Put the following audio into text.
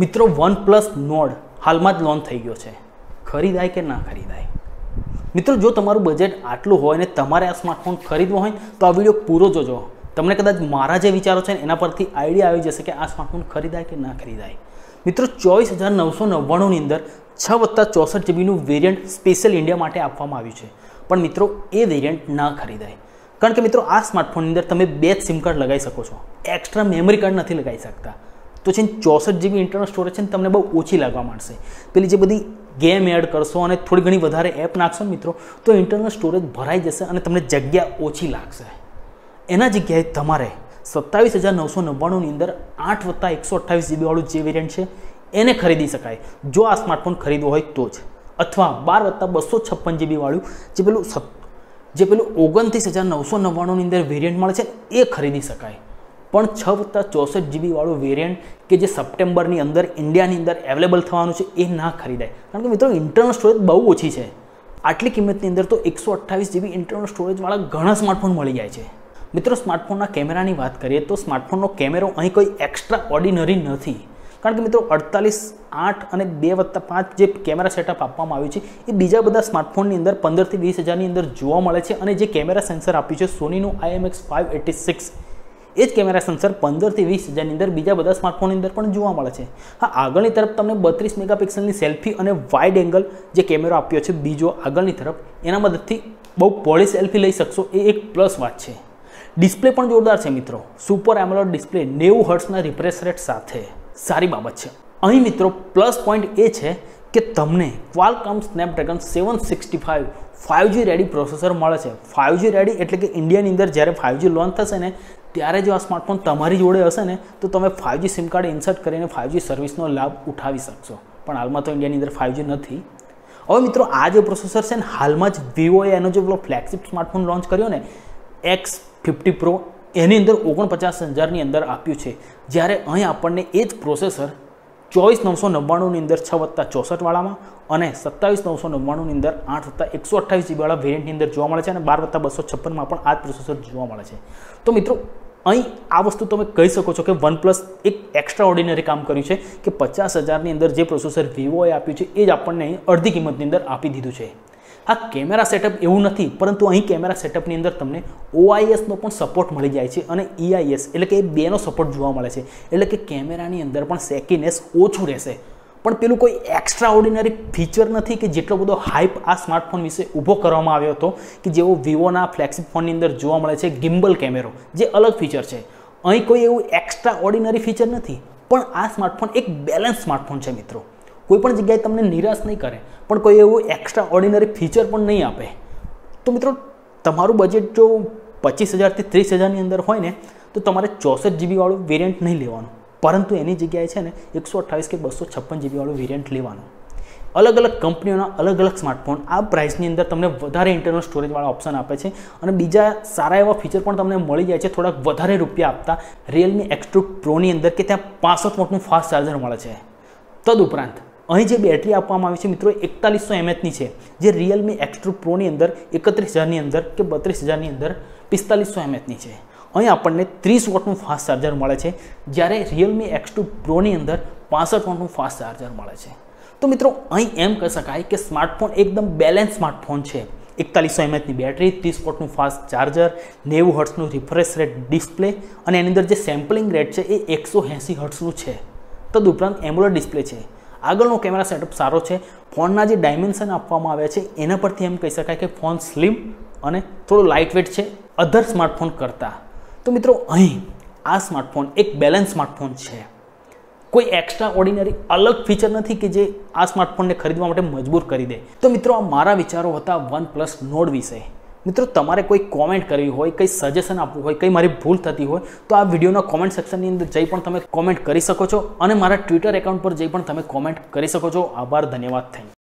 મિત્રો one plus node હાલમાં જ લોન્ચ થઈ ગયો છે ખરીદાય કે ના ખરીદાય મિત્રો જો તમારું બજેટ આટલું હોય ને તમારે આ સ્માર્ટફોન ખરીદવો હોય તો આ વિડીયો પૂરો જોજો તમને કદાચ મારા જે વિચારો છે એના પરથી આઈડિયા આવી જશે કે આ સ્માર્ટફોન ખરીદાય કે ના ખરીદાય મિત્રો ચોવીસ હજાર નવસો નવ્વાણુંની અંદર છ વત્તા ચોસઠ જીબીનું વેરિયન્ટ સ્પેશિયલ ઇન્ડિયા માટે આપવામાં આવ્યું છે પણ મિત્રો એ વેરિયન્ટ ના ખરીદાય કારણ કે મિત્રો આ સ્માર્ટફોનની અંદર તમે બે જ સિમ કાર્ડ લગાવી શકો છો એક્સ્ટ્રા મેમરી કાર્ડ નથી લગાવી શકતા તો છે ને ચોસઠ જીબી ઇન્ટરનલ સ્ટોરેજ છે ને તમને બહુ ઓછી લાગવા માંડશે પેલી જે બધી ગેમ એડ કરશો અને થોડી ઘણી વધારે એપ નાખશો મિત્રો તો ઇન્ટરનલ સ્ટોરેજ ભરાઈ જશે અને તમને જગ્યા ઓછી લાગશે એના જગ્યાએ તમારે સત્તાવીસ હજાર નવસો નવ્વાણુંની અંદર આઠ વત્તા એકસો અઠ્ઠાવીસ જીબીવાળું જે વેરિયન્ટ છે એને ખરીદી શકાય જો આ સ્માર્ટફોન ખરીદવો હોય તો જ અથવા બાર વત્તા બસો છપ્પન જીબીવાળું જે પેલું જે પેલું ઓગણત્રીસ હજાર નવસો નવ્વાણુંની અંદર વેરિયન્ટ મળે છે એ ખરીદી શકાય પણ છ વત્તા ચોસઠ જીબીવાળો વેરિયન્ટ કે જે સપ્ટેમ્બરની અંદર ઇન્ડિયાની અંદર અવેલેબલ થવાનું છે એ ના ખરીદાય કારણ કે મિત્રો ઇન્ટરનલ સ્ટોરેજ બહુ ઓછી છે આટલી કિંમતની અંદર તો એકસો અઠ્ઠાવીસ જીબી ઇન્ટરનલ સ્ટોરેજવાળા ઘણા સ્માર્ટફોન મળી જાય છે મિત્રો સ્માર્ટફોનના કેમેરાની વાત કરીએ તો સ્માર્ટફોનનો કેમેરો અહીં કોઈ એક્સ્ટ્રા ઓર્ડિનરી નથી કારણ કે મિત્રો અડતાલીસ આઠ અને બે વત્તા પાંચ જે કેમેરા સેટઅપ આપવામાં આવ્યું છે એ બીજા બધા સ્માર્ટફોનની અંદર પંદરથી વીસ હજારની અંદર જોવા મળે છે અને જે કેમેરા સેન્સર આપ્યું છે સોનીનું આઈએમએક્સ ફાઇવ એટી સિક્સ એ જ કેમેરા સેન્સર પંદરથી વીસ હજારની અંદર બીજા બધા સ્માર્ટફોનની અંદર પણ જોવા મળે છે હા આગળની તરફ તમને બત્રીસ મેગાપિક્સલની સેલ્ફી અને વાઇડ એંગલ જે કેમેરો આપ્યો છે બીજો આગળની તરફ એના મદદથી બહુ પોળી સેલ્ફી લઈ શકશો એ એક પ્લસ વાત છે ડિસ્પ્લે પણ જોરદાર છે મિત્રો સુપર એમોલોડ ડિસ્પ્લે નેવું હર્ટ્સના રિફ્રેશ રેટ સાથે સારી બાબત છે અહીં મિત્રો પ્લસ પોઈન્ટ એ છે કે તમને Qualcomm Snapdragon seven sixty five five G ready processor મળે છે ફાઇવજી રેડી એટલે કે ઇન્ડિયાની અંદર જ્યારે ફાઇવ જી લોન્ચ થશે ને ત્યારે જો આ સ્માર્ટફોન તમારી જોડે હશે ને તો તમે ફાઇવજી સિમ કાર્ડ ઇન્સર્ટ કરીને ફાઇવજી સર્વિસનો લાભ ઉઠાવી શકશો પણ હાલમાં તો ઇન્ડિયાની અંદર ફાઇવ જી નથી હવે મિત્રો આ જે પ્રોસેસર છે ને હાલમાં જ વિવોએ એનો જે પેલો ફ્લેગશિપ સ્માર્ટફોન લોન્ચ કર્યો ને એક્સ ફિફ્ટી પ્રો એની અંદર ઓગણપચાસ હજારની અંદર આપ્યું છે જ્યારે અહીં આપણને એ જ પ્રોસેસર ચોવીસ નવસો નવ્વાણુંની અંદર છ વત્તા ચોસઠવાળામાં અને સત્તાવીસ નવસો નવ્વાણુંની અંદર આઠ વત્તા એકસો અઠ્ઠાવીસ જીબીવાળા વેરિયન્ટની અંદર જોવા મળે છે અને બાર વત્તા બસો છપ્પનમાં પણ આ જ પ્રોસેસર જોવા મળે છે તો મિત્રો અહીં આ વસ્તુ તમે કહી શકો છો કે વન પ્લસ એક એક્સ્ટ્રા ઓર્ડિનરી કામ કર્યું છે કે પચાસ હજારની અંદર જે પ્રોસેસર વિવોએ આપ્યું છે એ જ આપણને અહીં અડધી કિંમતની અંદર આપી દીધું છે આ કેમેરા સેટઅપ એવું નથી પરંતુ અહીં કેમેરા સેટઅપની અંદર તમને ઓઆઈએસનો પણ સપોર્ટ મળી જાય છે અને ઈઆઈએસ e એટલે કે એ બેનો સપોર્ટ જોવા મળે છે એટલે કે કેમેરાની અંદર પણ સેકીનેસ ઓછું રહેશે પણ પેલું કોઈ એક્સ્ટ્રા ઓર્ડિનરી ફીચર નથી કે જેટલો બધો હાઇપ આ સ્માર્ટફોન વિશે ઊભો કરવામાં આવ્યો હતો કે જેવો વિવોના ફ્લેક્સિપ ફોનની અંદર જોવા મળે છે ગિમ્બલ કેમેરો જે અલગ ફીચર છે અહીં કોઈ એવું એક્સ્ટ્રા ઓર્ડિનરી ફીચર નથી પણ આ સ્માર્ટફોન એક બેલેન્સ સ્માર્ટફોન છે મિત્રો કોઈ પણ જગ્યાએ તમને નિરાશ નહીં કરે પણ કોઈ એવું એક્સ્ટ્રા ઓર્ડિનરી ફીચર પણ નહીં આપે તો મિત્રો તમારું બજેટ જો પચીસ હજારથી ત્રીસ હજારની અંદર હોય ને તો તમારે ચોસઠ જીબીવાળું વેરિયન્ટ નહીં લેવાનું પરંતુ એની જગ્યાએ છે ને એકસો અઠ્ઠાવીસ કે બસો છપ્પન જીબીવાળું વેરિયન્ટ લેવાનું અલગ અલગ કંપનીઓના અલગ અલગ સ્માર્ટફોન આ પ્રાઇસની અંદર તમને વધારે ઇન્ટરનલ સ્ટોરેજવાળા ઓપ્શન આપે છે અને બીજા સારા એવા ફીચર પણ તમને મળી જાય છે થોડાક વધારે રૂપિયા આપતા રિયલમી એક્સ ટુ પ્રોની અંદર કે ત્યાં પાસઠ વોટનું ફાસ્ટ ચાર્જર મળે છે તદુપરાંત અહીં જે બેટરી આપવામાં આવી છે મિત્રો એકતાલીસો એમએચની છે જે રિયલમી એક્સ્ટ્રો પ્રોની અંદર એકત્રીસ હજારની અંદર કે બત્રીસ હજારની અંદર પિસ્તાલીસો એમએચની છે અહીં આપણને ત્રીસ વોટનું ફાસ્ટ ચાર્જર મળે છે જ્યારે રિયલમી એક્સ ટુ પ્રોની અંદર પાસઠ વોટનું ફાસ્ટ ચાર્જર મળે છે તો મિત્રો અહીં એમ કહી શકાય કે સ્માર્ટફોન એકદમ બેલેન્સ સ્માર્ટફોન છે એકતાલીસો એમએચની બેટરી ત્રીસ વોટનું ફાસ્ટ ચાર્જર નેવું હર્ટ્સનું રિફ્રેશ રેટ ડિસ્પ્લે અને એની અંદર જે સેમ્પલિંગ રેટ છે એ એકસો એંસી હર્ટ્સનું છે તદુપરાંત એમ્બોલર ડિસ્પ્લે છે આગળનો કેમેરા સેટઅપ સારો છે ફોનના જે ડાયમેન્શન આપવામાં આવ્યા છે એના પરથી એમ કહી શકાય કે ફોન સ્લિમ અને થોડો લાઇટવેટ છે અધર સ્માર્ટફોન કરતાં તો મિત્રો અહીં આ સ્માર્ટફોન એક બેલેન્સ સ્માર્ટફોન છે કોઈ એક્સ્ટ્રા ઓર્ડિનરી અલગ ફીચર નથી કે જે આ સ્માર્ટફોનને ખરીદવા માટે મજબૂર કરી દે તો મિત્રો આ મારા વિચારો હતા વન પ્લસ નોડ વિશે મિત્રો તમારે કોઈ કોમેન્ટ કરવી હોય કંઈ સજેશન આપવું હોય કંઈ મારી ભૂલ થતી હોય તો આ વિડીયોના કોમેન્ટ સેક્શનની અંદર જઈ પણ તમે કોમેન્ટ કરી શકો છો અને મારા ટ્વિટર એકાઉન્ટ પર જઈ પણ તમે કોમેન્ટ કરી શકો છો આભાર ધન્યવાદ થેન્ક